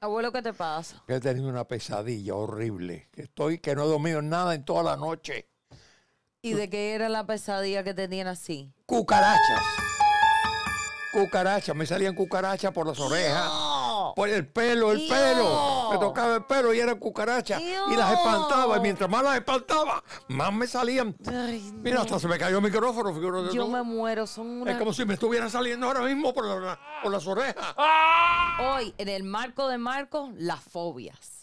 Abuelo, ¿qué te pasa? Que he tenido una pesadilla horrible. Que estoy, que no he dormido nada en toda la noche. ¿Y de qué era la pesadilla que tenían así? Cucarachas. Cucarachas. Me salían cucarachas por las orejas por pues el pelo, el pelo. Me tocaba el pelo y eran cucarachas. Y las espantaba. Y mientras más las espantaba, más me salían. Mira, hasta se me cayó el micrófono. Yo me muero. Son Es como si me estuviera saliendo ahora mismo por, por las orejas. Hoy, en el marco de Marco, las fobias.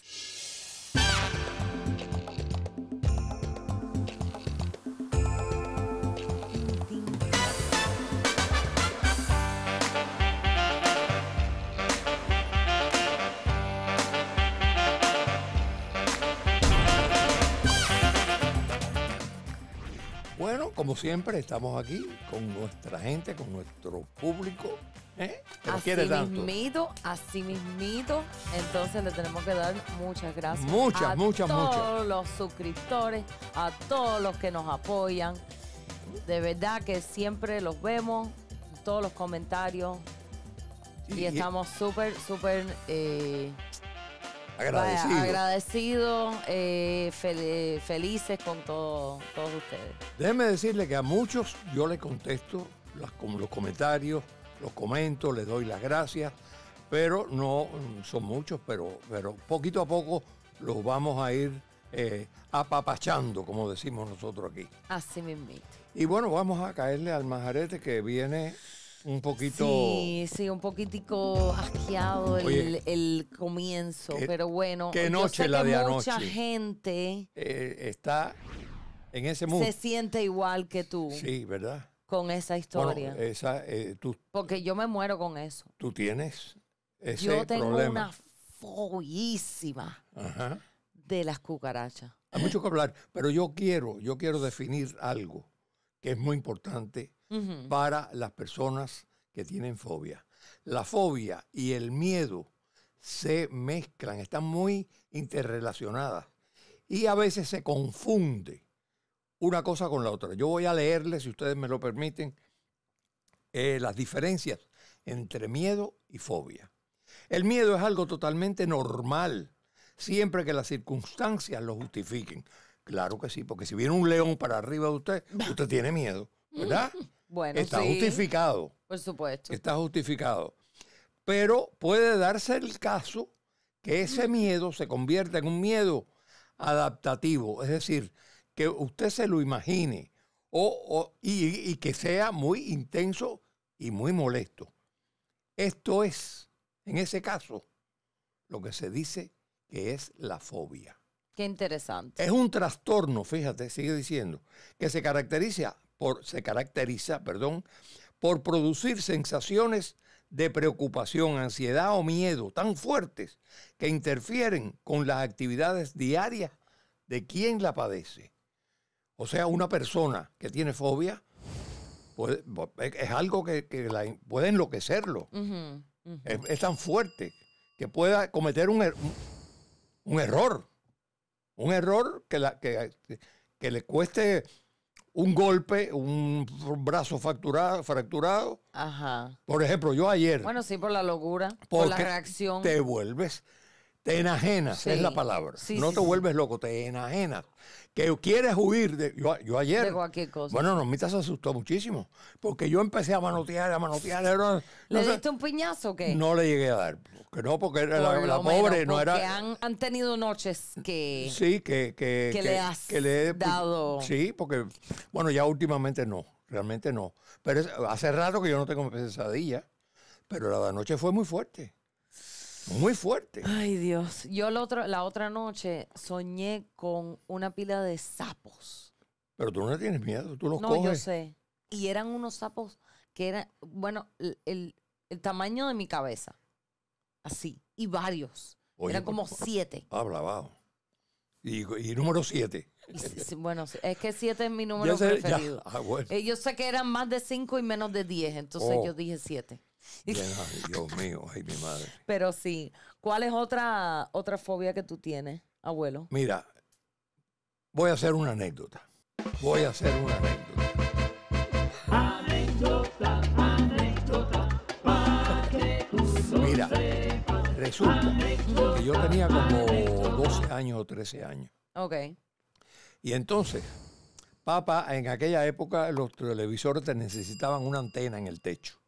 Bueno, como siempre, estamos aquí con nuestra gente, con nuestro público. ¿eh? así quiere mismito, así mismito. Entonces le tenemos que dar muchas gracias. Muchas, a muchas, todos los suscriptores, a todos los que nos apoyan. De verdad que siempre los vemos, todos los comentarios. y, estamos súper, súper... Eh, Agradecido. Eh, eh, felices con todos ustedes. Déjeme decirle que a muchos yo les contesto los comentarios, los comento, les doy las gracias, pero no son muchos, pero, pero poquito a poco los vamos a ir eh, apapachando, como decimos nosotros aquí. Así mismo. Y bueno, vamos a caerle al majarete que viene un poquito. Sí, sí, un poquitico asqueado el, comienzo, pero bueno. Qué noche yo la que mucha gente eh, está en ese mundo. Se siente igual que tú. Sí, ¿verdad? Con esa historia. Eh, Porque yo me muero con eso. Tú tienes ese Yo tengo una follísima de las cucarachas. Hay mucho que hablar, pero yo quiero, yo quiero definir algo que es muy importante para las personas que tienen fobia. La fobia y el miedo se mezclan, están muy interrelacionadas y a veces se confunde una cosa con la otra. Yo voy a leerles, si ustedes me lo permiten, eh, las diferencias entre miedo y fobia. El miedo es algo totalmente normal, siempre que las circunstancias lo justifiquen. Claro que sí, porque si viene un león para arriba de usted, usted tiene miedo, ¿verdad? está justificado. Por supuesto. Está justificado. Pero puede darse el caso que ese miedo se convierta en un miedo adaptativo, es decir, que usted se lo imagine y, y que sea muy intenso y muy molesto. Esto es, en ese caso, lo que se dice que es la fobia. Qué interesante. Es un trastorno, fíjate, sigue diciendo, que se caracteriza se caracteriza perdón, por producir sensaciones de preocupación, ansiedad o miedo tan fuertes que interfieren con las actividades diarias de quien la padece. O sea, una persona que tiene fobia es algo que, puede enloquecerlo. Es, tan fuerte que pueda cometer un, er, error. Un error que le cueste un golpe, un brazo fracturado, fracturado. Ajá. Por ejemplo, yo ayer. Bueno, sí, por la locura, por la reacción. Te vuelves te enajenas, es la palabra. no te vuelves loco, te enajenas. Que quieres huir de. Yo, ayer. De cualquier cosa. Bueno, Normita se asustó muchísimo. Porque yo empecé a manotear, a manotear. ¿Le diste un piñazo o qué? No le llegué a dar. que no, porque la, pobre no era. Han, han tenido noches que. Sí, que. Que, le has pues, dado. Sí, porque. Bueno, ya últimamente no. Realmente no. Pero hace rato que yo no tengo pesadilla. Pero la de anoche fue muy fuerte. Muy fuerte. Ay, Dios. Yo la otra, la otra noche soñé con una pila de sapos. Pero tú no tienes miedo, tú los no, coges. No, yo sé. Y eran unos sapos que eran, bueno, el, tamaño de mi cabeza. Así. Y varios. eran como pues, siete. Habla, ah, Y, número siete. bueno, es que siete es mi número preferido. Ah, eh, yo sé que eran más de cinco y menos de diez, entonces oh. yo dije siete. Dios mío, ay, mi madre. Pero sí, ¿cuál es otra, otra fobia que tú tienes, abuelo? Mira, voy a hacer una anécdota. Voy a hacer una anécdota. anécdota, para que tú Mira, resulta que yo tenía como 12 años o 13 años. Ok. Y entonces, papá, en aquella época los televisores te necesitaban una antena en el techo.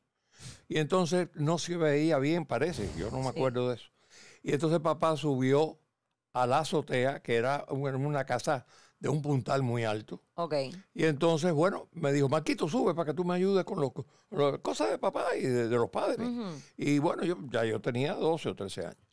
Y entonces no se veía bien, parece, yo no me acuerdo de eso. Y entonces papá subió a la azotea, que era una casa de un puntal muy alto. Y entonces, bueno, me dijo, maquito sube para que tú me ayudes con, los, cosas de papá y de, los padres. Y bueno, yo, ya yo tenía 12 o 13 años.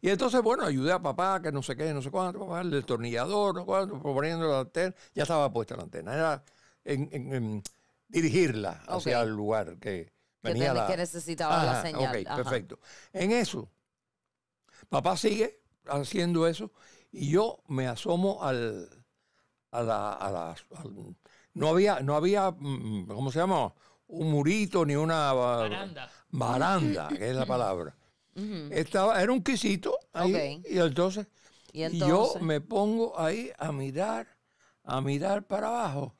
Y entonces, bueno, ayudé a papá, que no sé qué, no sé cuánto, el destornillador, no cuánto, poniendo la antena. Ya estaba puesta la antena. Era en, dirigirla hacia el lugar que, que, necesitaba la señal. ok, perfecto. En eso, papá sigue haciendo eso y yo me asomo al, a la, a no había, no había, mm, ¿cómo se llama? Un murito ni una baranda, baranda que es la palabra. Estaba, era un quisito ahí, y, entonces, y entonces, yo me pongo ahí a mirar, a mirar para abajo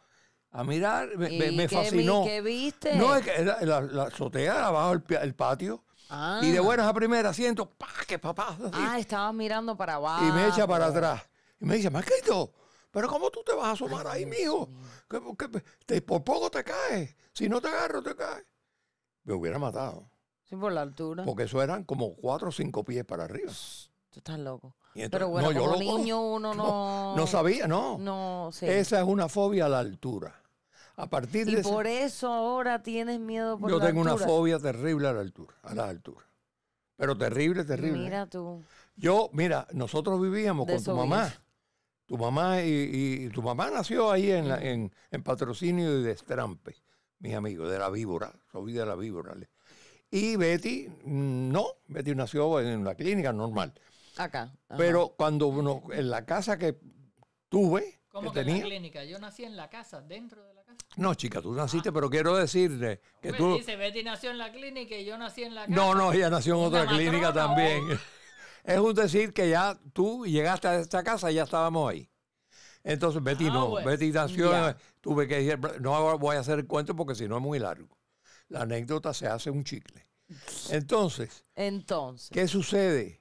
a mirar, me, fascinó. ¿Qué viste? No, es que la, azotea, abajo el, patio. Ah. Y de buenas a primeras siento, pa, que papá. Ah, estaba mirando para abajo. Y me echa para atrás. Y me dice, Marquito, pero ¿cómo tú te vas a asomar ahí, mijo? por poco te caes. Si no te agarro, te caes. Me hubiera matado. Sí, por la altura. Porque eso eran como cuatro o cinco pies para arriba. Tú estás loco. pero bueno, como niño uno no, no... sabía, no. No, sí. Esa es una fobia a la altura partir y por eso ahora tienes miedo por Yo tengo una fobia terrible a la altura, a la altura. Pero terrible, terrible. Mira tú. Yo, mira, nosotros vivíamos con tu mamá. Tu mamá y, tu mamá nació ahí en, en, patrocinio y de Estrampe, mis amigos, de la víbora. Soy de la víbora. Y Betty, mm, no, Betty nació en la clínica normal. Acá. Pero cuando en la casa que tuve, ¿Cómo que, tenía, en la clínica? Yo nací en la casa, dentro de la no, chica, tú naciste, pero quiero decirle que tú... Dice, Betty nació en la clínica y yo nací en la casa. No, no, ella nació en otra clínica también. Es un decir que ya tú llegaste a esta casa y ya estábamos ahí. Entonces, Betty ah, no, Betty nació, tuve que decir, no voy a hacer el cuento porque si no es muy largo. La anécdota se hace un chicle. Entonces, Entonces. ¿qué sucede?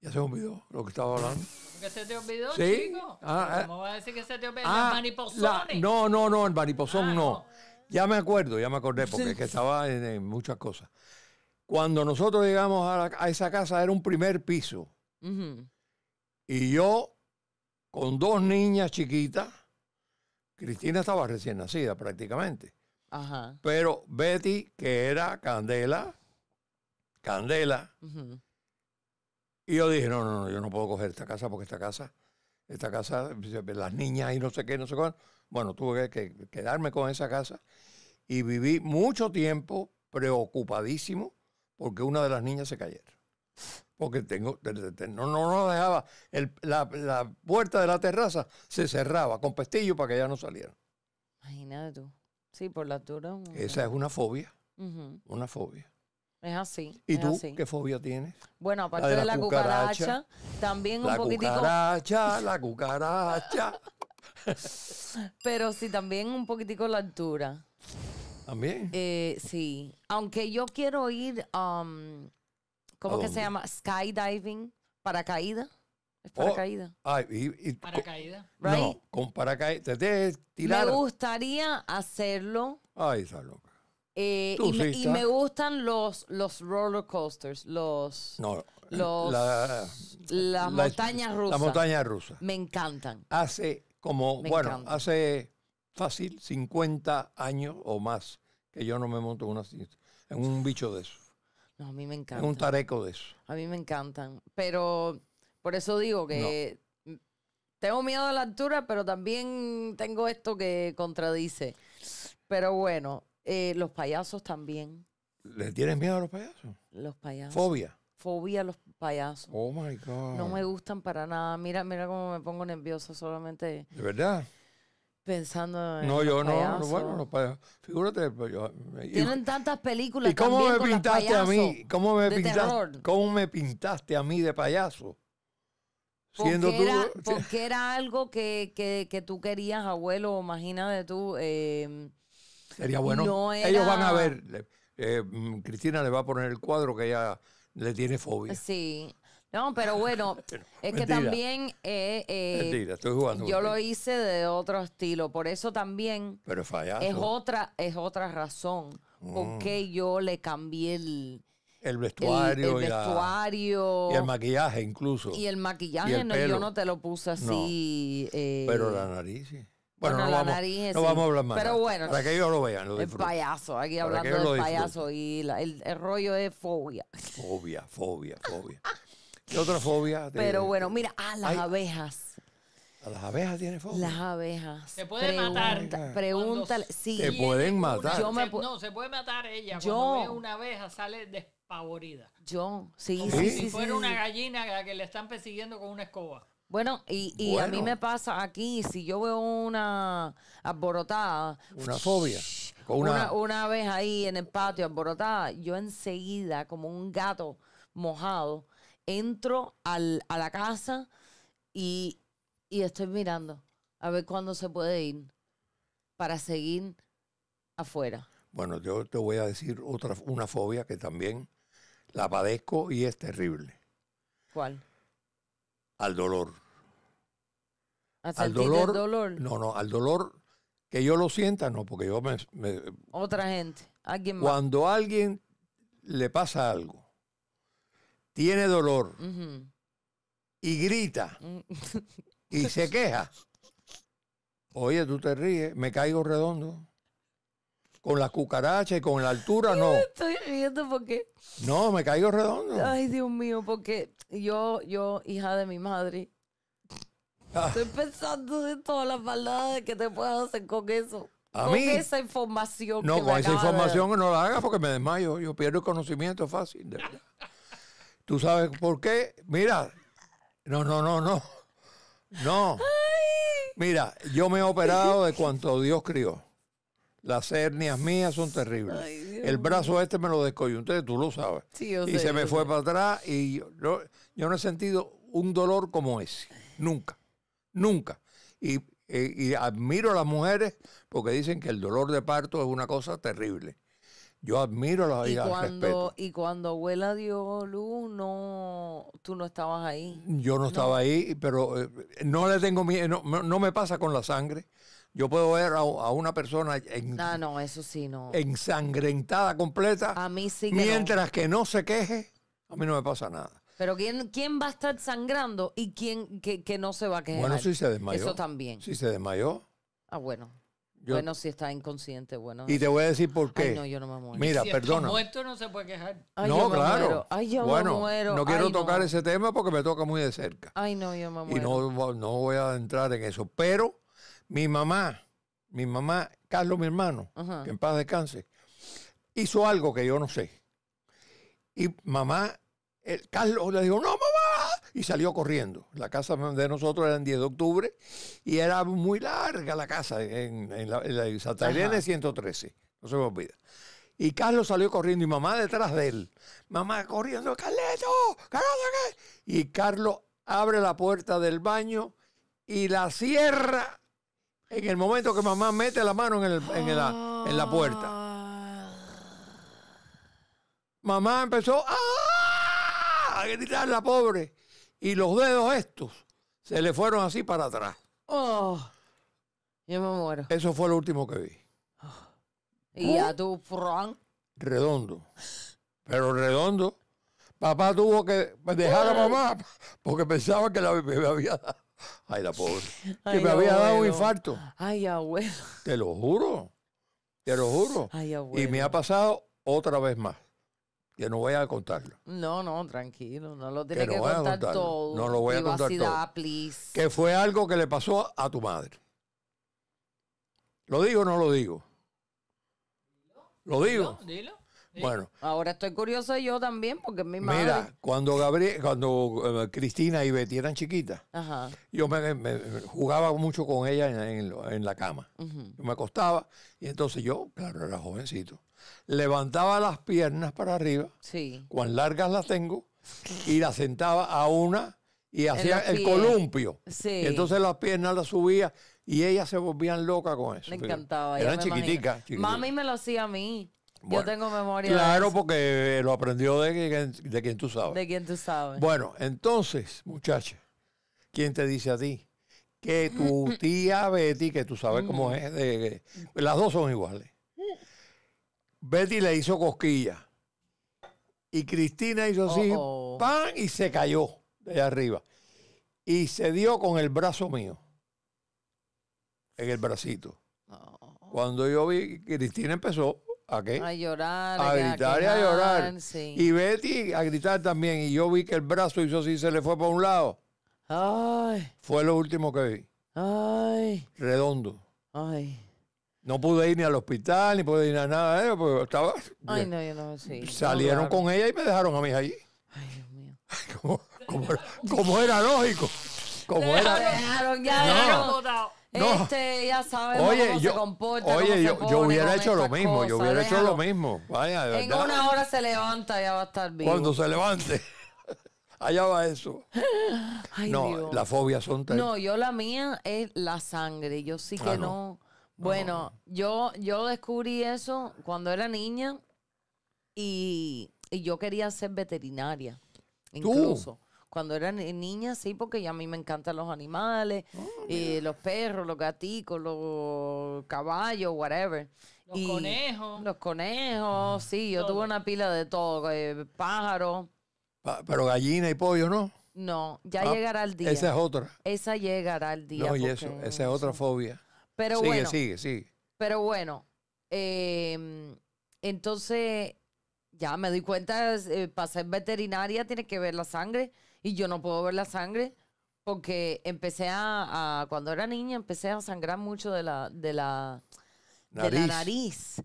Ya se olvidó lo que estaba hablando. que se te olvidó, ¿Sí? chico? ¿Cómo ah, ah. vas a decir que se te olvidó? ¿El ah, maniposón. no, no, no, el mariposón no. Ya me acuerdo, ya me acordé, porque que estaba en, muchas cosas. Cuando nosotros llegamos a, esa casa era un primer piso. Y yo, con dos niñas chiquitas, Cristina estaba recién nacida prácticamente. Pero Betty, que era Candela, Candela, y yo dije, no, no, no, yo no puedo coger esta casa porque esta casa, esta casa, las niñas y no sé qué, no sé cuál. Bueno, tuve que, quedarme con esa casa y viví mucho tiempo preocupadísimo porque una de las niñas se cayeron Porque tengo, no, no, no dejaba, la, puerta de la terraza se cerraba con pestillo para que ya no saliera. Imagínate tú. Sí, por la altura. Esa es una fobia. Una fobia. Es así. ¿Y tú qué fobia tienes? Bueno, aparte de, la, cucaracha, también un la Cucaracha, la cucaracha, Pero sí, también un poquitico la altura. ¿También? Eh, sí. Aunque yo quiero ir, um, ¿cómo que se llama? Skydiving, paracaída. Es oh, paracaída. ay, y, No, con paracaídas. Te Me gustaría hacerlo. Ay, está eh, y, me, gustan los, los roller coasters, los, las montañas rusas. rusas. Me encantan. Hace como, bueno, hace fácil 50 años o más que yo no me monto una, en un bicho de eso. No, a mí me encanta. En un tareco de eso. A mí me encantan. Pero por eso digo que tengo miedo a la altura, pero también tengo esto que contradice. Pero bueno, eh, los payasos también. ¿Le tienes miedo a los payasos? Los payasos. Fobia. Fobia a los payasos. Oh my God. No me gustan para nada. Mira, mira cómo me pongo nerviosa solamente. ¿De verdad? Pensando en. No, yo payasos. no. Bueno, los payasos. Figúrate. Pues yo, Tienen tantas películas. ¿Y cómo me pintaste a mí? ¿Cómo me, pintaste, ¿Cómo me pintaste a mí de payaso? Siendo tú, era, porque era, algo que, que, que, tú querías, abuelo, imagínate tú. Eh, Sería bueno. Ellos van a ver. Eh, mm, Cristina le va a poner el cuadro que ella le tiene fobia. Sí. No, pero bueno, es que también. Eh, eh, mentira, estoy jugando. Yo lo hice de otro estilo. Por eso también. Pero Es otra, es otra razón. porque mm. yo le cambié el. El vestuario, el, vestuario y, el maquillaje incluso. Y el maquillaje, no, yo no te lo puse así. pero la nariz, bueno, no, la vamos, no vamos a hablar más. Pero bueno, para que ellos lo vean. Lo el payaso, aquí hablando del payaso y el, el, rollo es fobia. Fobia, fobia, fobia. ¿Qué otra fobia? Pero bueno, mira, a ah, las abejas. ¿A las abejas tiene fobia? Las abejas. Se pueden matar. Pregúntale. sí. Se pueden matar. no, se puede matar ella. Yo. Cuando ve una abeja sale despavorida. Yo, sí, sí, Si fuera una gallina a la que le están persiguiendo con una escoba. Bueno, y, y a mí me pasa aquí, si yo veo una alborotada. Una fobia. una... vez ahí en el patio alborotada, yo enseguida, como un gato mojado, entro al, a la casa y, y estoy mirando a ver cuándo se puede ir para seguir afuera. Bueno, yo te voy a decir otra, una fobia que también la padezco y es terrible. ¿Cuál? al dolor. al dolor, No, no, al dolor que yo lo sienta, no, porque yo me. Otra gente, alguien Cuando alguien le pasa algo, tiene dolor y grita mm. y se queja, oye, tú te ríes, me caigo redondo con las cucarachas y con la altura, no. estoy riendo porque. No, me caigo redondo. Ay, Dios mío, porque yo, yo, hija de mi madre, ah. estoy pensando de todas las maldades que te puedo hacer con eso. A con esa información. No, con esa información que no la hagas porque me desmayo. Yo pierdo el conocimiento fácil, de ¿Tú sabes por qué? Mira. No, no, no, no. No. Mira, yo me he operado de cuanto Dios crió. Las hernias mías son terribles. el brazo este me lo descoyunté, tú lo sabes. y se me fue para atrás y yo, no he sentido un dolor como ese. Nunca. Nunca. Eh, y, admiro a las mujeres porque dicen que el dolor de parto es una cosa terrible. Yo admiro la vida. Y cuando, y cuando abuela dio luz, no, tú no estabas ahí. Yo no, estaba ahí, pero eh, no le tengo miedo, no, me pasa con la sangre. Yo puedo ver a, una persona en, ah, ensangrentada completa. Mientras que no se queje, a mí no me pasa nada. Pero ¿quién, quién va a estar sangrando y quién que, no se va a quejar? Bueno, si se desmayó. Eso también. Si se desmayó. Ah, bueno. bueno, si está inconsciente, bueno. Y te voy a decir por qué. Ay, no, yo no me muero. Mira, si perdona. muerto no se puede quejar. no, claro. Ay, yo me muero. No quiero tocar ese tema porque me toca muy de cerca. Ay, no, yo me muero. Y no, no voy a entrar en eso. Pero mi mamá, mi mamá, Carlos, mi hermano, que en paz descanse, hizo algo que yo no sé. Y mamá, el, Carlos le dijo, no, mamá, y salió corriendo. La casa de nosotros era en 10 de octubre y era muy larga la casa en, la, en Santa Elena 113, no se me olvida. Y Carlos salió corriendo y mamá detrás de él. Mamá corriendo, Carlos Carlos, Y Carlos abre la puerta del baño y la cierra en el momento que mamá mete la mano en, el, en, la, en la puerta. Mamá empezó ¡Ah! a gritar la pobre. Y los dedos estos se le fueron así para atrás. Oh, yo me muero. Eso fue lo último que vi. Oh. Y a uh. tu fran? Redondo. Pero redondo. Papá tuvo que dejar a mamá porque pensaba que la bebé había dado. Ay, la pobre. que me había dado un infarto. Ay, abuelo. Te lo juro. Te lo juro. Ay, abuelo. Y me ha pasado otra vez más. Que no voy a contarlo. No, no, tranquilo. No lo tiene que, contar todo. No lo voy a contar todo. Que fue algo que le pasó a tu madre. ¿Lo digo o no lo digo? ¿Lo digo? dilo. Ahora estoy curiosa yo también porque mi madre... Mira, cuando cuando eh, Cristina y Betty eran chiquitas, yo me, jugaba mucho con ella en, la cama. Yo me acostaba y entonces yo, claro, era jovencito, levantaba las piernas para arriba, sí. cuán largas las tengo, y las sentaba a una y hacía el columpio. entonces las piernas las subía y ellas se volvían locas con eso. Me encantaba. Eran chiquiticas, chiquiticas. Mami me lo hacía a mí. Yo tengo memoria. Claro, porque eh, lo aprendió de, quien, tú sabes. De quien tú sabes. Bueno, entonces, muchacha, ¿quién te dice a ti? Que tu tía Betty, que tú sabes cómo mm. es, las dos son iguales. Betty le hizo cosquilla. Y Cristina hizo así, ¡pam! y se cayó de allá arriba. Y se dio con el brazo mío. En el bracito. Cuando yo vi, Cristina empezó ¿A qué? A llorar. A, gritar y a llorar. Y Betty a gritar también. Y yo vi que el brazo hizo así, se le fue para un lado. Ay. Fue lo último que vi. Ay. Redondo. Ay. No pude ir ni al hospital, ni pude ir a nada de estaba... Ay, no, yo no, Salieron con ella y me dejaron a mí ahí Ay, Dios mío. como, era lógico. Como era... Dejaron, ya, este, ya oye, yo, Oye, yo, hubiera hecho lo mismo, yo hubiera hecho lo mismo. Vaya, de en una hora se levanta, ya va a estar bien. Cuando se levante. Allá va eso. no, las fobias son No, yo la mía es la sangre. Yo sí ah, que ah, no. Bueno, yo yo descubrí eso cuando era niña y, y yo quería ser veterinaria. Incluso cuando era niña, sí, porque ya a mí me encantan los animales, oh, los perros, los gaticos, los caballos, whatever. Los conejos. Los conejos, sí, yo tuve una pila de todo, eh, pájaros. pero gallina y pollo, ¿no? No, ya ah, llegará el día. Esa es otra. Esa llegará el día. No, y eso, esa es otra fobia. Pero sigue, bueno. Sigue, sigue, Pero bueno, em, entonces ya me di cuenta, eh, para ser veterinaria tiene que ver la sangre y yo no puedo ver la sangre porque empecé a, cuando era niña, empecé a sangrar mucho de la, de la, nariz.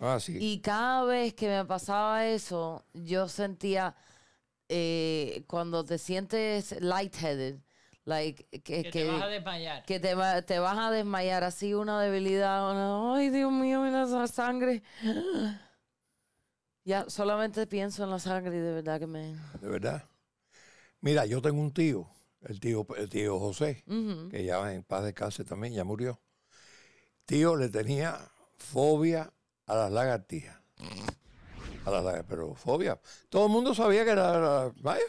Ah, y cada vez que me pasaba eso, yo sentía eh, cuando te sientes lightheaded, like, que, te vas a desmayar. Que te, te, vas a desmayar, así una debilidad, ay Dios mío, mira esa sangre. Ya solamente pienso en la sangre y de verdad que me... De verdad. Mira, yo tengo un tío, el tío, el tío José, que ya en paz de casa también, ya murió. Tío le tenía fobia a las lagartijas. A las lagartijas, pero fobia. Todo el mundo sabía que era... Vaya.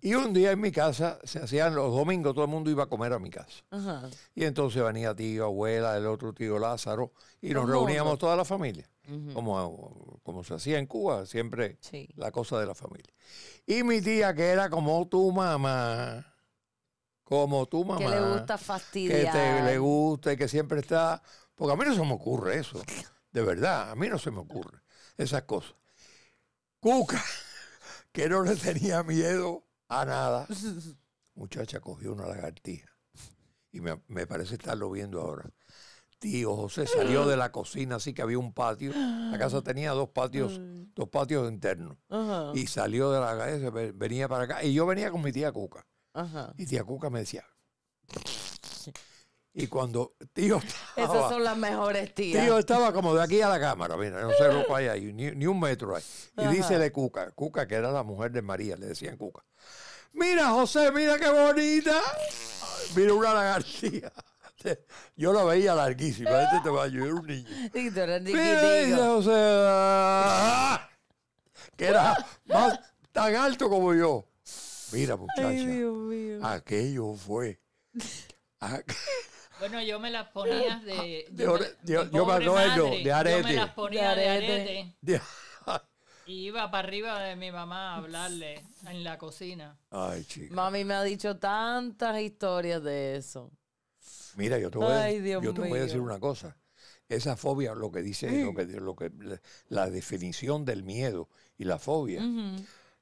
Y un día en mi casa se hacían los domingos, todo el mundo iba a comer a mi casa. Y entonces venía tío, abuela, el otro tío Lázaro, y nos reuníamos toda la familia. como, como se hacía en Cuba, siempre la cosa de la familia. Y mi tía, que era como tu mamá, como tu mamá. Que le gusta fastidiar. Que te, le gusta que siempre está. Porque a mí no se me ocurre eso. De verdad, a mí no se me ocurre esas cosas. Cuca que no le tenía miedo a nada. Muchacha cogió una lagartija. Y me, parece estarlo viendo ahora. Tío José salió de la cocina, así que había un patio. La casa tenía dos patios, dos patios internos. Y salió de la casa, eh, venía para acá. Y yo venía con mi tía Cuca. Ajá. Y tía Cuca me decía, y cuando tío estaba. Esas son las mejores tías. Tío estaba como de aquí a la cámara, mira, no sé lo hay ahí, ni, ni, un metro ahí. Y dice dícele Cuca, Cuca que era la mujer de María, le decían Cuca. Mira, José, mira qué bonita. Mira una lagartija. Yo la veía larguísima, este te va a ayudar un niño. mira, dice José, que era tan alto como yo. Mira, muchacha. Ay, Dios mío. Aquello fue. Bueno, yo me las ponía de. yo, me arete. las ponía de arete. Y iba para arriba de mi mamá a hablarle en la cocina. Ay, chica. Mami me ha dicho tantas historias de eso. Mira, yo te voy, a decir una cosa. Esa fobia, lo que dice, que, lo que, la definición del miedo y la fobia.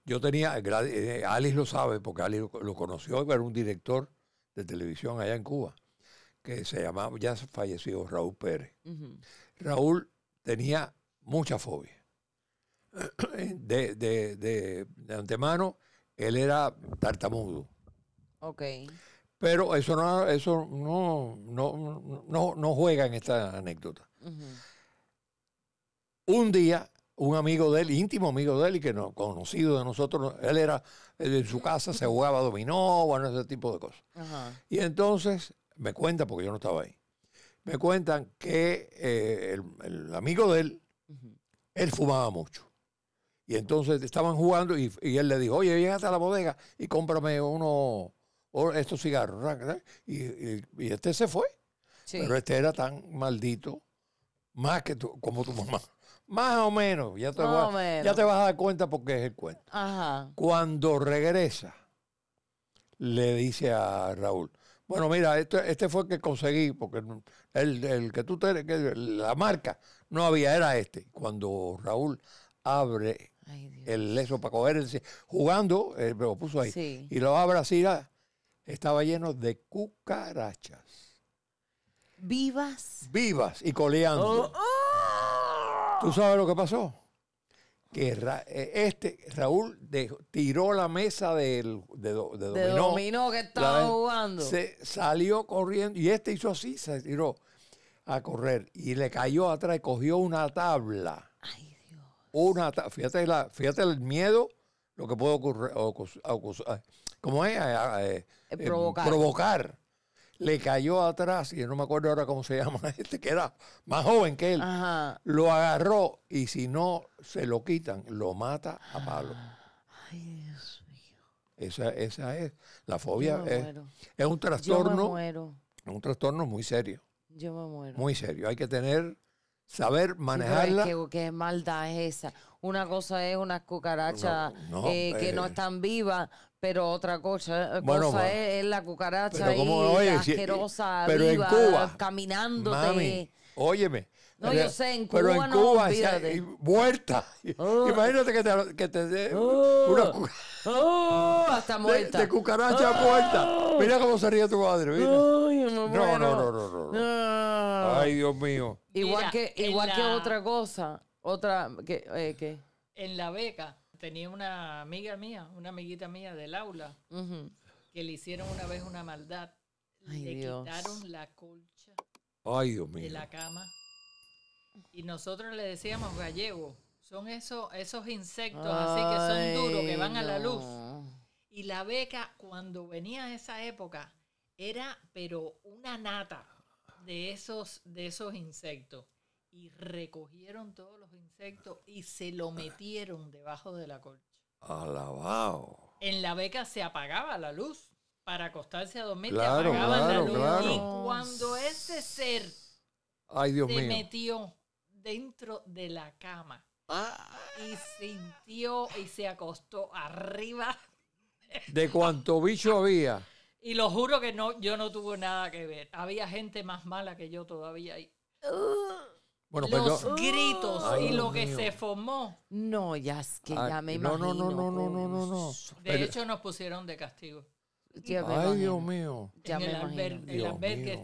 Yo tenía, eh, Alice lo sabe porque Alice lo conoció, era un director de televisión allá en Cuba que se llamaba, ya falleció Raúl Pérez. Raúl tenía mucha fobia. De, antemano, él era tartamudo. Ok. Pero eso no, eso no, no, juega en esta anécdota. Un día, un amigo de él, íntimo amigo de él, y que no, conocido de nosotros, él era, en su casa se jugaba dominó, bueno, ese tipo de cosas. Y entonces me cuenta porque yo no estaba ahí, me cuentan que eh, el, amigo de él, él fumaba mucho. Y entonces estaban jugando y, él le dijo, oye, ven hasta la bodega y cómprame uno, estos cigarros. Y, este se fue. Pero este era tan maldito, más que tú, como tu mamá. Más o menos, ya te, vas, ya te vas a dar cuenta porque es el cuento. Cuando regresa, le dice a Raúl, bueno, mira, este, este fue el que conseguí, porque el, el que tú te, la marca no había, era este. Cuando Raúl abre el leso para coger jugando, eh, lo puso ahí, y lo abre así, ah, estaba lleno de cucarachas. ¿Vivas? Vivas y coleando. Oh, oh. ¿Tú sabes lo que pasó? que eh, este Raúl tiró la mesa del, de, de, dominó, dominó que estaba jugando. Se salió corriendo y este hizo así, se tiró a correr y le cayó atrás, y cogió una tabla. Ay, Dios. Una Fíjate, la, fíjate el miedo, lo que puede ocurrir. como es? Eh, eh, provocar. provocar le cayó atrás, y yo no me acuerdo ahora cómo se llama este, que era más joven que él, lo agarró y si no se lo quitan, lo mata a palo. Ay, Dios mío. Esa, es, la fobia es, es, un trastorno. Es un trastorno muy serio. Yo me muero. Muy serio. Hay que tener, saber manejarla. Sí, es ¿Qué, maldad es esa? Una cosa es unas cucarachas eh, que no eh. están vivas, pero otra cosa, eh, es, la cucaracha ahí, eh, asquerosa, pero caminando. Mami, óyeme. No, yo sé, en Cuba. Pero en Cuba, muerta. Imagínate que te, que te dé una cucaracha. hasta muerta. Mira cómo se tu madre. no, no, no, no, no, Ay, Dios mío. Igual, que, igual otra cosa. Otra. que eh, ¿Qué? En la beca tenía una amiga mía, una amiguita mía del aula, que le hicieron una vez una maldad. le quitaron la colcha de la cama. Y nosotros le decíamos gallego. Son esos, esos insectos así que son duros, que van a la luz. Y la beca, cuando venía esa época, era pero una nata de esos, de esos insectos y recogieron todos los insectos y se lo metieron debajo de la colcha. Alabado. En la beca se apagaba la luz para acostarse a dormir. apagaban la luz. Y cuando ese ser Ay, se metió dentro de la cama ah. y sintió y se acostó arriba. De cuánto bicho había. Y lo juro que no, yo no tuve nada que ver. Había gente más mala que yo todavía ahí. Ah. Pues los gritos y lo que se formó. No, ya es que ya me no, imagino. no, no, no, no, no, no, De hecho, nos pusieron de castigo. Ay, Dios mío. el, imagino.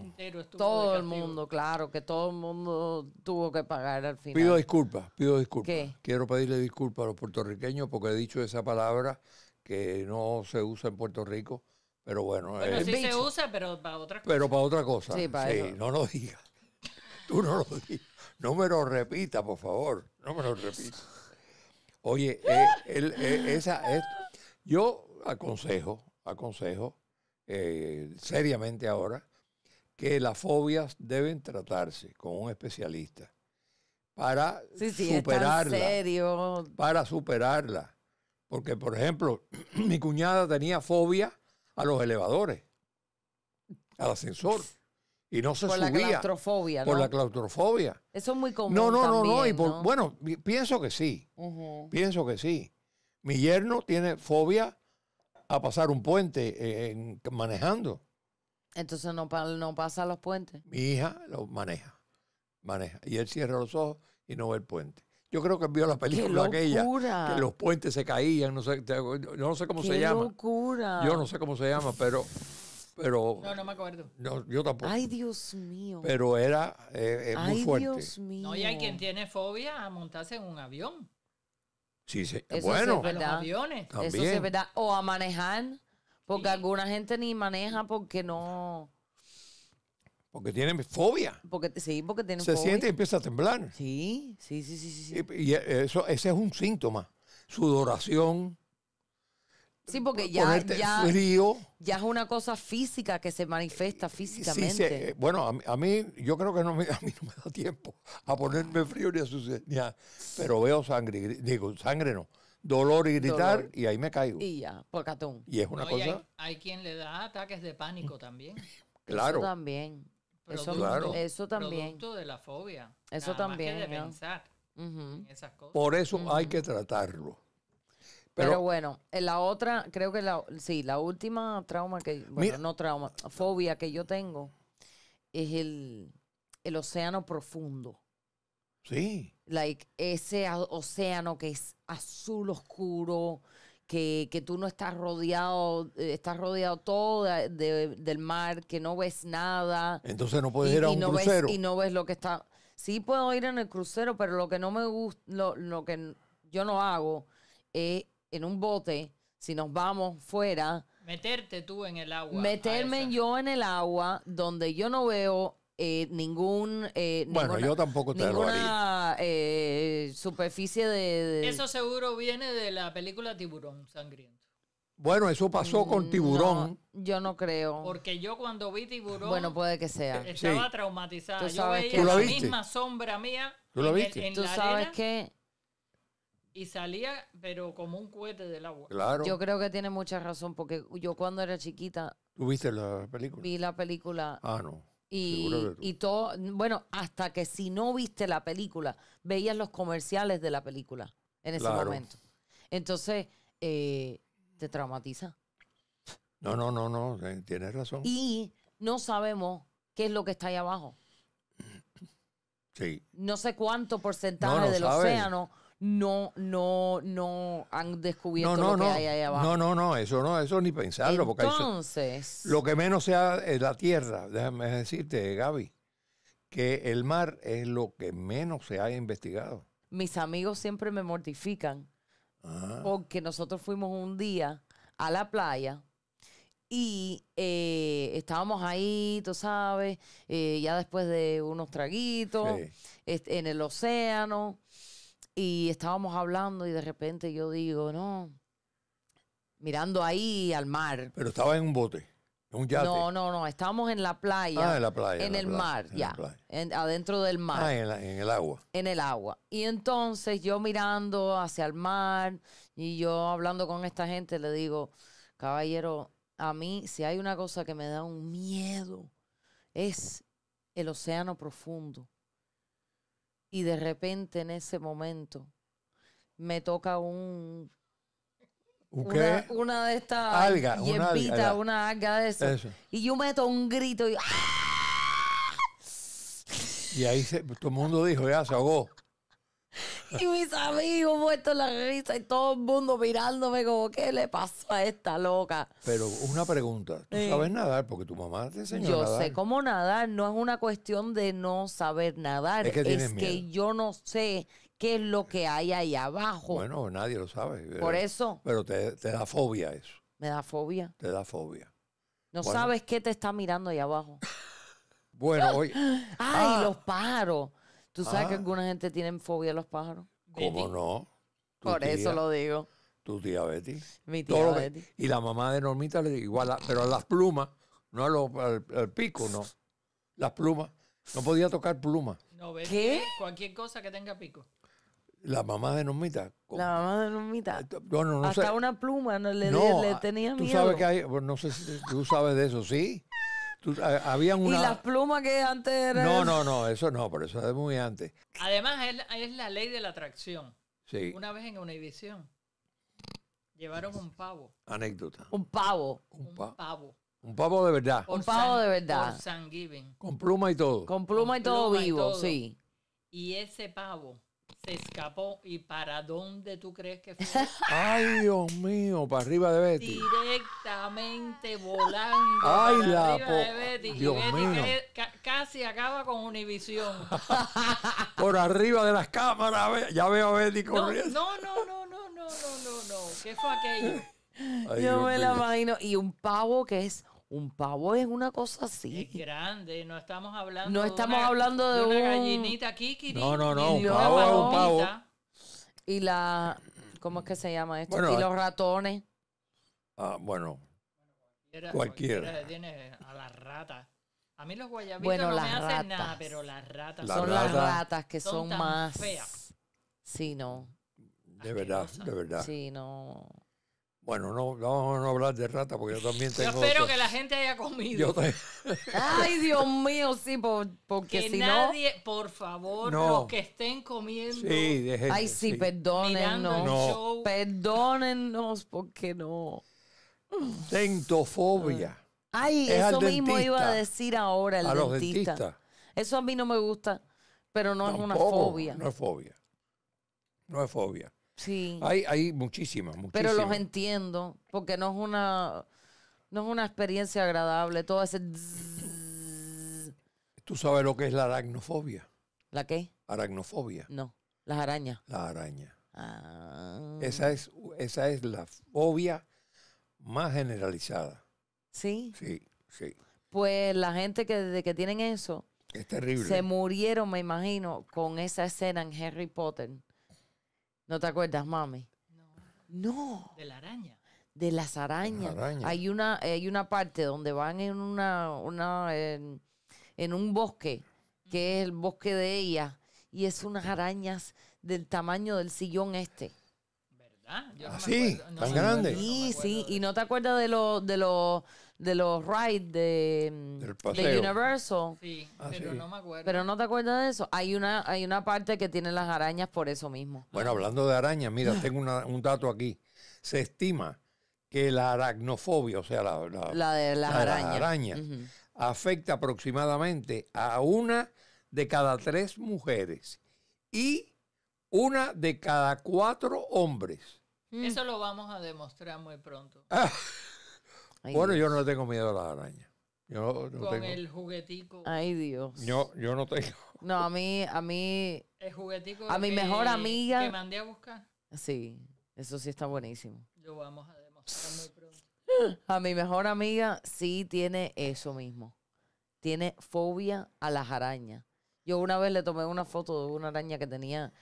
entero Todo el mundo, claro, que todo el mundo tuvo que pagar al final. Pido disculpas, pido disculpas. Quiero pedirle disculpas a los puertorriqueños porque he dicho esa palabra que no se usa en Puerto Rico, pero bueno, Bueno, eh, sí se usa, pero para otra cosa. pero para otra cosa. Sí, para eso. no lo digas. Tú no lo digas. No me lo repita, por favor. No me lo repita. Oye, eh, eh, esa Yo aconsejo, aconsejo eh, seriamente ahora que las fobias deben tratarse con un especialista para sí, sí, superarla. serio. Para superarla. Porque, por ejemplo, mi cuñada tenía fobia a los elevadores, al ascensor. Y no se por subía. Por la claustrofobia, ¿no? Por la claustrofobia. Eso es muy común No, no, no, no. Bueno, pienso que sí. Pienso que sí. Mi yerno tiene fobia a pasar un puente eh, en, manejando. Entonces no, no pasa los puentes. Mi hija lo maneja. Maneja. Y él cierra los ojos y no ve el puente. Yo creo que vio la película aquella que los puentes se caían, no sé, no sé cómo se llama. Yo no sé cómo se llama, pero pero, no, no me acuerdo. yo tampoco. Ay, Dios mío. Pero era eh, eh fuerte. Ay, Dios mío. No, y hay quien tiene fobia a montarse en un avión. Sí, sí. bueno, es verdad. los aviones. Eso es verdad. O a manejar, porque alguna gente ni maneja porque no. Porque tiene fobia. Porque, sí, porque tiene Se fobia. Se siente y empieza a temblar. Sí, sí, sí, sí. sí, Y, y, eso, ese es un síntoma. Sudoración, Sí, porque ya, ya es una cosa física que se manifiesta físicamente. Eh, bueno, a, mí, yo creo que no a mí no me da tiempo a ponerme frío ni a suceder. Pero veo sangre, digo, sangre no. Dolor y gritar, y ahí me caigo. Y ya, por catón. Y es una cosa. Hay, quien le da ataques de pánico también. claro. Eso también. eso, claro. eso también. Producto de la fobia. Eso también. Por eso hay que tratarlo. Pero, bueno, la otra, creo que la, sí, la última trauma que, bueno, no trauma, fobia que yo tengo es el, el océano profundo. Sí. Like ese océano que es azul oscuro, que, que tú no estás rodeado, eh, estás rodeado todo de, del mar, que no ves nada. Entonces no puedes ir a un no crucero. Ves, y no ves lo que está. Sí puedo ir en el crucero, pero lo que no me gusta, lo que yo no hago es en un bote, si nos vamos fuera. Meterte tú en el agua. Meterme yo en el agua donde yo no veo eh, ningún. Eh, bueno, yo tampoco te lo eh, superficie de, Eso seguro viene de la película Tiburón Sangriento. Bueno, eso pasó con mm, Tiburón. yo no creo. Porque yo cuando vi Tiburón. Bueno, puede que sea. Estaba traumatizada. Yo veía la misma sombra mía. ¿Tú lo viste? ¿Tú sabes que y salía, pero como un cohete del agua. Claro. Yo creo que tiene mucha razón, porque yo cuando era chiquita. ¿Tuviste la película? Vi la película. Ah, no. Y, todo, bueno, hasta que si no viste la película, veías los comerciales de la película en ese momento. Entonces, eh, te traumatiza. No, no, no, no, eh, tienes razón. Y no sabemos qué es lo que está ahí abajo. Sí. No sé cuánto porcentaje del océano no, no, no han descubierto no, no, lo que no. hay ahí abajo. No, no, no, eso no, eso ni pensarlo. Entonces. Porque eso, lo que menos sea es eh, la tierra, déjame decirte, Gaby, que el mar es lo que menos se ha investigado. Mis amigos siempre me mortifican ah. porque nosotros fuimos un día a la playa y eh, estábamos ahí, tú sabes, eh, ya después de unos traguitos, este, en el océano. Y estábamos hablando y de repente yo digo, no, mirando ahí al mar. Pero estaba en un bote, en un yate. No, no, no, estábamos en la playa. Ah, en la playa. En, el mar, ya. adentro del mar. Ah, en, el agua. En el agua. Y entonces yo mirando hacia el mar y yo hablando con esta gente le digo, caballero, a mí si hay una cosa que me da un miedo es el océano profundo y de repente en ese momento me toca un una, de estas alga, una, alga. de esas. Y yo meto un grito y ¡ah! Y ahí todo el mundo dijo, ya se ahogó y mis amigos muertos la risa y todo el mundo mirándome como, ¿qué le pasó a esta loca? Pero una pregunta, ¿tú sabes nadar? Porque tu mamá te enseñó yo nadar. sé cómo nadar, no es una cuestión de no saber nadar, es que, yo no sé qué es lo que hay ahí abajo. Bueno, nadie lo sabe. Eh, Por eso. Pero te, da fobia eso. Me da fobia. Te da fobia. No sabes qué te está mirando ahí abajo. Bueno, hoy. ¡Ay, ah. los pájaros! ¿Tú sabes que ah. alguna gente tiene fobia a los pájaros? ¿Cómo no? Por eso lo digo. Tu tía Mi tía Betty. y la mamá de Normita le igual, pero a las plumas, no al, pico, no. Las plumas. No podía tocar plumas. No, ¿Qué? Cualquier cosa que tenga pico. La mamá de Normita. la mamá de Normita. Bueno, no Hasta una pluma no, le, tenía miedo. no tú sabes de eso, sí. Y las plumas que antes eran... No, no, no, eso no, pero eso es muy antes. Además, es, la ley de la atracción. Sí. Una vez en una edición llevaron un pavo. Anécdota. Un pavo. Un pavo. Un pavo. de verdad. un pavo de verdad. Con pluma y todo. Con pluma, y, todo vivo, sí. Y ese pavo se escapó. ¿Y para dónde tú crees que fue? Ay, Dios mío, para arriba de Betty. Directamente volando. Ay, para la arriba de Betty. y Betty casi acaba con Univisión. Por arriba de las cámaras, ya veo a Betty corriendo. No, no, no, no, no, no, no, no. ¿Qué fue aquello? Yo me la imagino. Y un pavo que es un pavo es una cosa así. Es grande, no estamos hablando. No estamos de una, hablando de, de una gallinita kikiri. No, no, no, un pavo es un pavo. Y la, ¿cómo es que se llama esto? y eh, los ratones. Ah, bueno. Cualquiera, cualquiera. tiene a las ratas. A mí los guayabitos no me hacen nada, pero las ratas son las ratas que son más feas. Sí, no. De verdad, de verdad. Sí, no. Bueno, no, vamos a no hablar de rata porque yo también tengo. Yo espero que la gente haya comido. Yo Ay, Dios mío, sí, por, porque si nadie, no... por favor, los que estén comiendo. Sí, Ay, sí, perdónennos. Perdónennos porque no. Dentofobia. Ay, eso mismo iba a decir ahora el dentista. Eso a mí no me gusta, pero no es una fobia. No es fobia. No es fobia. Sí. Hay, hay muchísimas, muchísimas. Pero los entiendo, porque no es una, no es una experiencia agradable, todo ese... ¿Tú sabes lo que es la aracnofobia? ¿La qué? Aracnofobia. No, las arañas. Las arañas. Ah. Esa, es, esa es la fobia más generalizada. ¿Sí? Sí, sí. Pues la gente que desde que tienen eso... Es terrible. Se murieron, me imagino, con esa escena en Harry Potter ¿No te acuerdas, mami? No. De la araña. De las arañas. Hay una hay una parte donde van en una, una en, un bosque, que es el bosque de ella, y es unas arañas del tamaño del sillón este. ¿Verdad? ¿Así? Ah, sí? ¿Tan grande? Sí, sí. ¿Y no te acuerdas de los de los de los rides de, mm, de Universal. Sí, ah, pero no me acuerdo. Pero no te acuerdas de eso. Hay una, hay una parte que tiene las arañas por eso mismo. Bueno, hablando de arañas, mira, tengo un dato aquí. Se estima que la aracnofobia, o sea, la, de las arañas, araña, afecta aproximadamente a una de cada tres mujeres y una de cada cuatro hombres. Eso lo vamos a demostrar muy pronto. Ah bueno, yo no tengo miedo a las arañas. Yo Con el juguetico. Ay, Dios. Yo, no tengo. No, a mí, a mí. El juguetico. A mi mejor amiga. Que mandé a buscar. Sí, eso sí está buenísimo. Lo vamos a demostrar muy pronto. A mi mejor amiga sí tiene eso mismo. Tiene fobia a las arañas. Yo una vez le tomé una foto de una araña que tenía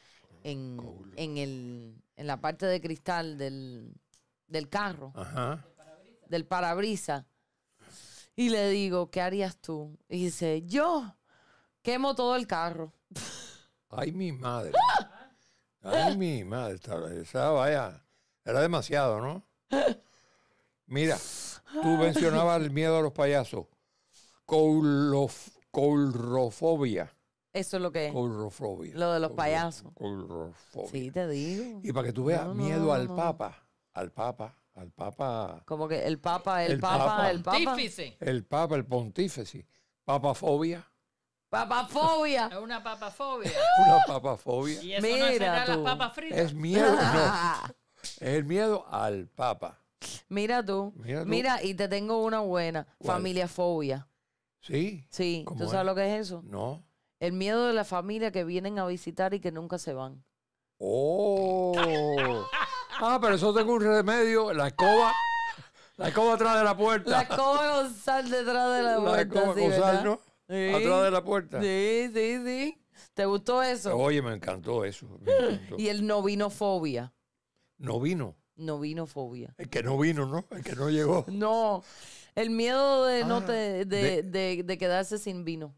en, la parte de cristal del, del carro. Ajá del parabrisa, Y le digo, ¿qué harías tú? Y dice, yo quemo todo el carro. Ay, mi madre. Ay, mi madre. Esa, vaya, era demasiado, ¿no? Mira, tú mencionabas el miedo a los payasos. Colrofobia. Eso es lo que es. Colrofobia. Lo de los payasos. Colrofobia. Sí, te digo. Y para que tú veas, miedo al papa. Al papa al Papa. Como que el Papa, el, el Papa, el Pontífice. El Papa, el Pontífice. Papafobia. Papafobia. Es una papafobia. una papafobia. Y eso Mira no es Es miedo, Es el miedo al Papa. Mira tú. Mira, y te tengo una buena. Familiafobia. ¿Sí? Sí. ¿Tú sabes lo que es eso? No. El miedo de la familia que vienen a visitar y que nunca se van. ¡Oh! Ah, pero eso tengo un remedio, la escoba. La escoba atrás de la puerta. La escoba con detrás de la puerta. La escoba sí, ¿no? Sí. Atrás de la puerta. Sí, sí, sí. ¿Te gustó eso? Oye, me encantó eso. Y el novinofobia. vino fobia. No vino. No vino fobia. El que no vino, ¿no? El que no llegó. No. El miedo de, no ah, te, de, de, de, quedarse sin vino.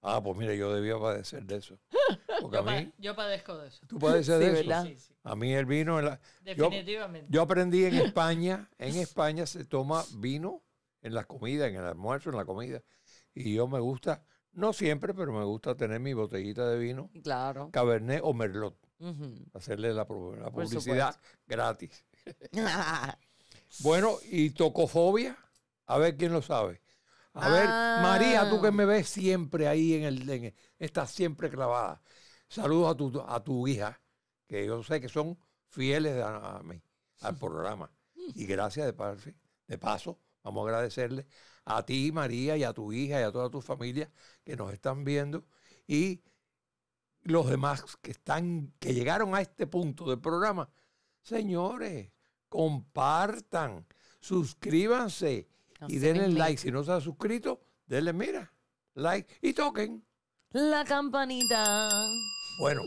Ah, pues mira, yo debía padecer de eso. yo, padezco de eso. ¿Tú padeces de eso? Sí, sí. A mí el vino... La, Definitivamente. Yo, aprendí en España, en España se toma vino en la comida, en el almuerzo, en la comida. Y yo me gusta, no siempre, pero me gusta tener mi botellita de vino. Claro. Cabernet o Merlot. Hacerle la, publicidad gratis. bueno, y tocofobia, a ver quién lo sabe. A ver, María, tú que ah. me ves siempre ahí en el... En estás siempre clavada. Saludos a a tu hija que yo sé que son fieles a, mí, al programa. Y gracias de, paso, vamos a agradecerle a ti, María, y a tu hija y a toda tu familia que nos están viendo y los demás que están, que llegaron a este punto del programa. Señores, compartan, suscríbanse y denle like. Si no se han suscrito, denle, mira, like y toquen. La campanita. Bueno,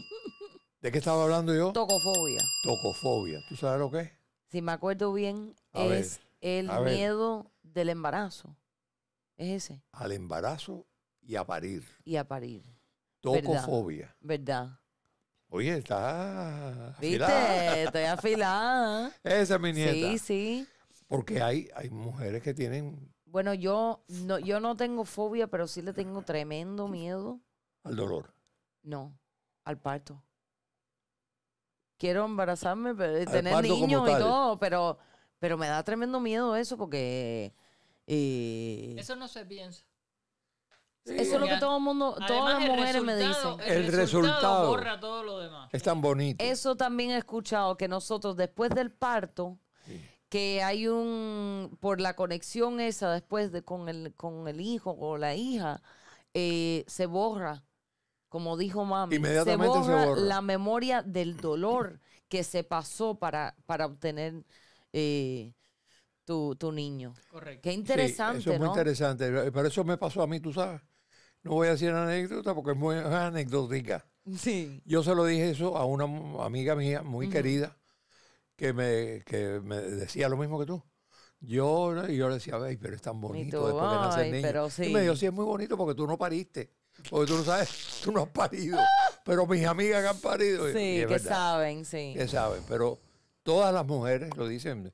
¿De qué estaba hablando yo? Tocofobia. Tocofobia. ¿Tú sabes lo que es? Si me acuerdo bien, es el miedo del embarazo. Es ese. Al embarazo y a parir. Y a parir. Tocofobia. ¿Verdad? Oye, está afilada. ¿Viste? Estoy afilada. Esa es mi nieta. Sí, sí. Porque hay, hay mujeres que tienen... Bueno, yo no, yo no tengo fobia, pero sí le tengo tremendo miedo. ¿Al dolor? No, al parto quiero embarazarme tener niños y todo, pero, pero me da tremendo miedo eso porque... eh Eso no se piensa. Eso es lo que todo el mundo, todas las mujeres me dicen. El, el resultado, borra todo lo demás. Es tan bonito. Eso también he escuchado que nosotros después del parto, que hay un por la conexión esa después de con el con el hijo o la hija, eh, se borra como dijo mami, se, borra la memoria del dolor que se pasó para, para obtener eh, tu, niño. Correcto. Qué interesante, sí, eso es muy interesante. Pero eso me pasó a mí, tú sabes. No voy a decir anécdota porque es muy anecdótica. Sí. Yo se lo dije eso a una amiga mía muy querida que me, me decía lo mismo que tú. Yo, y yo le decía, veis, pero es tan bonito después de nacer niño. Y me dijo, sí, es muy bonito porque tú no pariste. Porque tú no sabes, tú no has parido. Pero mis amigas que han parido. Sí, que saben, sí. Que saben, pero todas las mujeres lo dicen.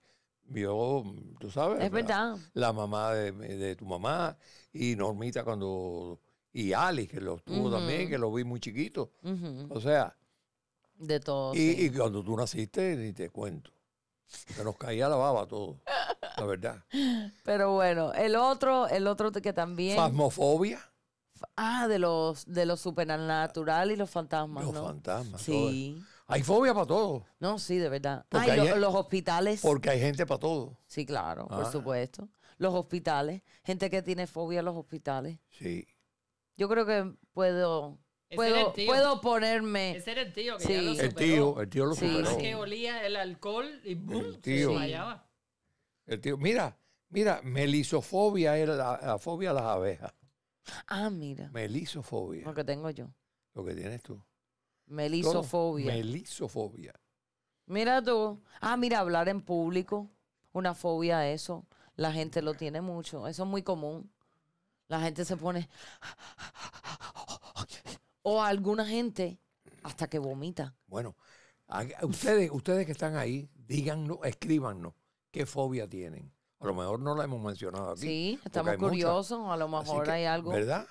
Yo, tú sabes. Es verdad. La, mamá de, tu mamá y Normita cuando. Y Alice que lo tuvo también, que lo vi muy chiquito. O sea. De todo. Y, cuando tú naciste, ni te cuento. Se nos caía la baba todo. la verdad. Pero bueno, el otro, el otro que también. Fasmofobia. Ah, de los, de los supernatural y los fantasmas. Los fantasmas. Sí. Hay fobia para todo. No, sí, de verdad. hay, los hospitales. Porque hay gente para todo. Sí, claro, por ah. supuesto. Los hospitales. Gente que tiene fobia a los hospitales. Sí. Yo creo que puedo Puedo, ponerme. Ese era el tío que ya lo superó. El tío, el tío lo sí, que olía el alcohol y ¡boom! Se desmayaba. El tío. Mira, mira, melisofobia era la, la fobia a las abejas. Ah, mira. Melisofobia. Lo que tengo yo. Lo que tienes tú. Melisofobia. Melisofobia. Mira tú. Ah, mira, hablar en público. Una fobia eso. La gente lo tiene mucho. Eso es muy común. La gente se pone. O alguna gente hasta que vomita. Bueno, ustedes, ustedes que están ahí, díganlo, escríbanlo. qué fobia tienen. A lo mejor no la hemos mencionado aquí. Sí, estamos curiosos, a lo mejor hay algo. ¿Verdad?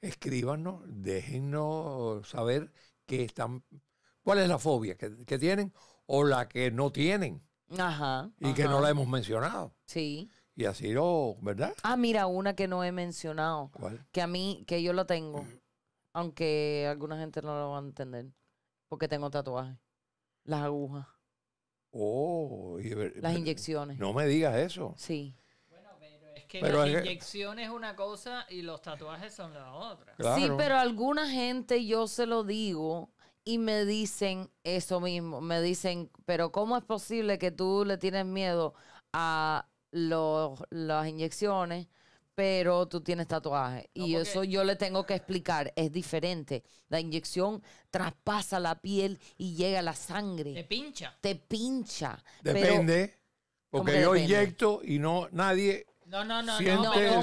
Escríbanos, déjenos saber qué están, cuál es la fobia que, tienen o la que no tienen. Ajá. Y que no la hemos mencionado. Sí. Y así lo, ¿verdad? Ah, mira, una que no he mencionado. ¿Cuál? Que a mí, que yo la tengo. Aunque alguna gente no lo va a entender. Porque tengo tatuaje, Las agujas. Oh, y, las inyecciones. No me digas eso. Sí. Bueno, pero es que las inyecciones es una cosa y los tatuajes son la otra. Sí, pero alguna gente yo se lo digo y me dicen eso mismo. Me dicen, pero ¿cómo es posible que tú le tienes miedo a los, las inyecciones? pero tú tienes tatuaje. y eso yo le tengo que explicar, es diferente. La inyección traspasa la piel y llega a la sangre. Te pincha. Te pincha. Depende, porque yo inyecto y no nadie no, no, no, no, pero No,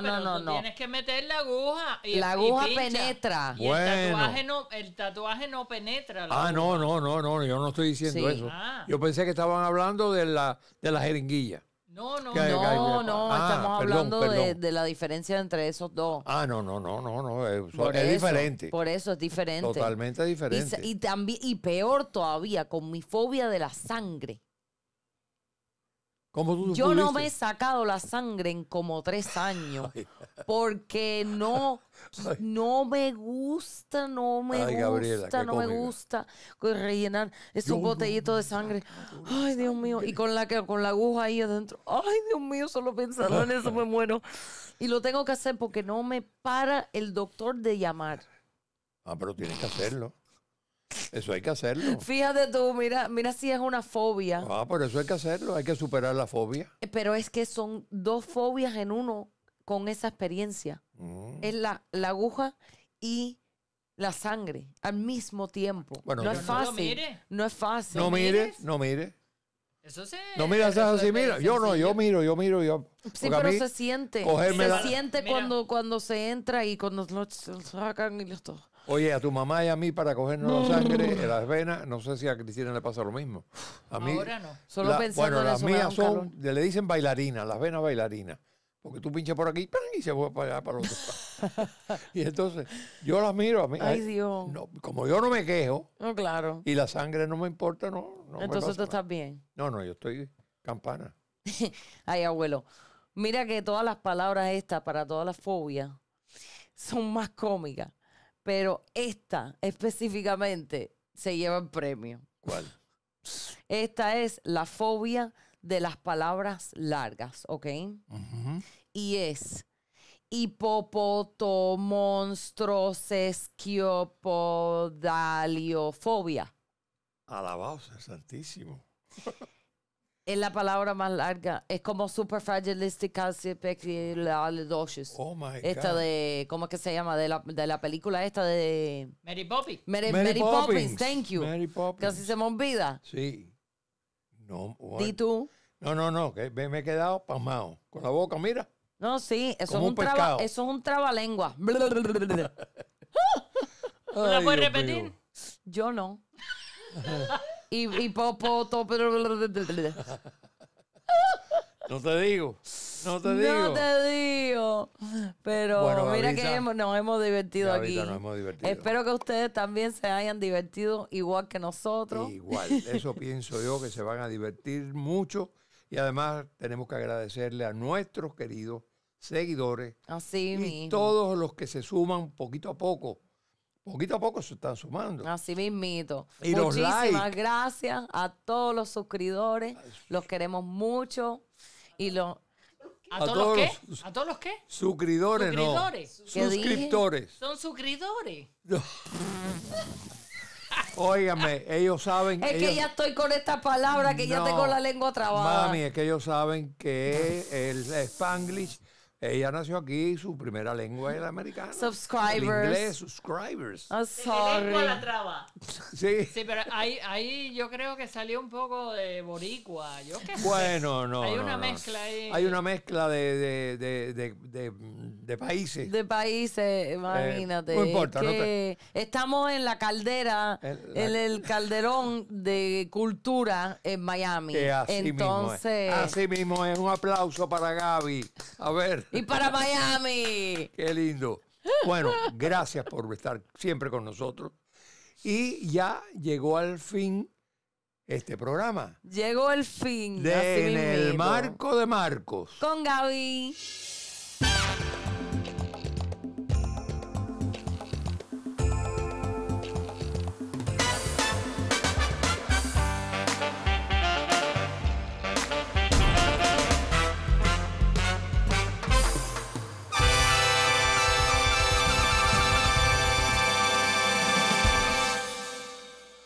no, no, no, Tienes que meter la aguja y la aguja penetra. Y el tatuaje no, penetra. ah, no, no, no, no, yo no estoy diciendo eso. Ah. Yo pensé que estaban hablando de la de la jeringuilla. No, no, no, no, estamos ah, hablando De, la diferencia entre esos dos. Ah, no, no, no, no, no, eh, es, diferente. Por eso es diferente. Totalmente diferente. y, también, y peor todavía, con mi fobia de la sangre. Yo no me he sacado la sangre en como tres años porque no, no me gusta, no me gusta, no me gusta rellenar esos botellitos de sangre. Ay, Dios mío, y con la con la aguja ahí adentro. Ay, Dios mío, solo pensando en eso me muero. Y lo tengo que hacer porque no me para el doctor de llamar. Ah, pero tienes que hacerlo. Eso hay que hacerlo. Fíjate tú, mira, mira si es una fobia. Ah, por eso hay que hacerlo, hay que superar la fobia. Eh, pero es que son dos fobias en uno con esa experiencia. Mm. Es la, la aguja y la sangre al mismo tiempo. Bueno, no, es fácil, no, mire. no es fácil. No mire, no mire. Eso sí. No mire, así, mira. Yo no, yo miro, yo miro, yo. Sí, pero se siente. Se siente cuando, cuando se entra y cuando lo sacan y los dos. Oye, a tu mamá y a mí para cogernos la sangre, las venas, no sé si a Cristina le pasa lo mismo. A mí, Ahora no. Solo la, pensando bueno, en las mías son, le dicen bailarina, las venas bailarinas. Porque tú pinches por aquí y se vuelve para allá, para los y entonces, yo las miro a mí. Ay, Dios. como yo no me quejo. No, claro. Y la sangre no me importa, no. no entonces tú estás bien. No, no, yo estoy campana. Ay, abuelo. Mira que todas las palabras estas para todas las fobias son más cómicas pero esta específicamente se lleva el premio. ¿Cuál? Esta es la fobia de las palabras largas, ¿ok? Y es hipopoto, Alabado sea Alabado, santísimo. es la palabra más larga. Es como super supercalciferous Oh my God. Esta de, ¿cómo es que se llama? De la, de la película esta de. Mary Poppins. Mary, Poppins. thank you. Mary Poppins. Casi se me olvida. Sí. No, ¿Y tú? No, no, no, que me, he quedado pasmado. Con la boca, mira. No, sí, eso, es un, un eso es un trabalengua. ¿No la puedes repetir? Yo no. y, popo, No te digo. No te digo. No te digo. Pero mira que nos hemos divertido aquí. Espero que ustedes también se hayan divertido igual que nosotros. Igual. Eso pienso yo, que se van a divertir mucho. Y además tenemos que agradecerle a nuestros queridos seguidores. Así y todos los que se suman poquito a poco Poquito a poco se están sumando. Así mismito. Y Muchísimas gracias a todos los suscriptores. Los queremos mucho. Y los ¿A, todos los qué? ¿A todos los qué? Suscriptores, no. Suscriptores. Son suscriptores. Óigame, ellos saben. Es que ya estoy con esta palabra que ya tengo la lengua trabada. Mami, es que ellos saben que el Spanglish ella nació aquí su primera lengua era americana. Subscribers. El inglés, subscribers. Oh, sorry. Lengua la traba. Sí. Sí, pero ahí, ahí yo creo que salió un poco de boricua. Yo qué bueno, no. Hay una mezcla ahí. Hay una mezcla de, de, de, de, de países. De países, eh, imagínate. no importa. no Estamos en la caldera, en el calderón de cultura en Miami. así Entonces... Mismo Así mismo es. Un aplauso para Gaby. A ver y para Miami. Qué lindo. Bueno, gracias por estar siempre con nosotros. Y ya llegó al fin este programa. Llegó el fin. De, en el marco de Marcos. Con Gaby.